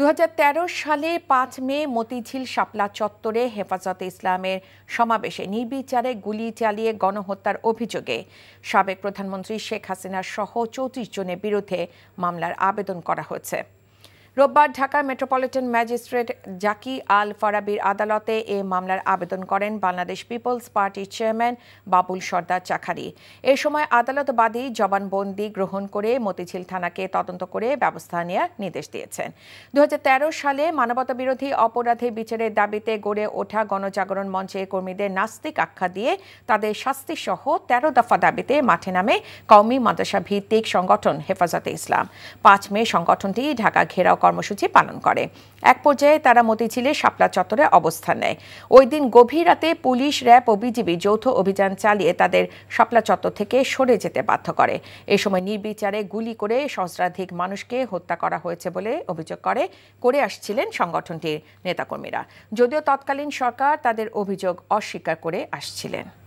দু সালে পাঁচ মে মতিঝিল শাপলা চত্বরে হেফাজতে ইসলামের সমাবেশে নির্বিচারে গুলি চালিয়ে গণহত্যার অভিযোগে সাবেক প্রধানমন্ত্রী শেখ হাসিনা সহ চৌত্রিশ জনের বিরুদ্ধে মামলার আবেদন করা হয়েছে রোববার ঢাকার মেট্রোপলিটন ম্যাজিস্ট্রেট জাকি আল ফারাবির আদালতে এ মামলার আবেদন করেন বাংলাদেশ পিপলস পার্টির চেয়ারম্যান বাবুল সর্দার চাখারি এ সময় আদালতবাদী জবানবন্দি গ্রহণ করে মতিঝিল থানাকে তদন্ত করে ব্যবস্থা নেওয়ার নির্দেশ দিয়েছেন দু সালে মানবতাবিরোধী অপরাধে বিচারের দাবিতে গড়ে ওঠা গণজাগরণ মঞ্চে কর্মীদের নাস্তিক আখ্যা দিয়ে তাদের শাস্তিসহ তেরো দফা দাবিতে মাঠে নামে কওমি মাদ্রাসা ভিত্তিক সংগঠন হেফাজতে ইসলাম পাঁচ মে সংগঠনটি ঢাকা ঘেরাও কর্মসূচি পালন করে এক পর্যায়ে তারা মতিঝিলে শাপলা চত্বরে অবস্থান নেয় ওই দিন গভীর রাতে পুলিশ র্যাব ও বিজিবি যৌথ অভিযান চালিয়ে তাদের শাপলা চত্বর থেকে সরে যেতে বাধ্য করে এ সময় নির্বিচারে গুলি করে সহস্রাধিক মানুষকে হত্যা করা হয়েছে বলে অভিযোগ করে করে আসছিলেন সংগঠনটির নেতাকর্মীরা যদিও তৎকালীন সরকার তাদের অভিযোগ অস্বীকার করে আসছিলেন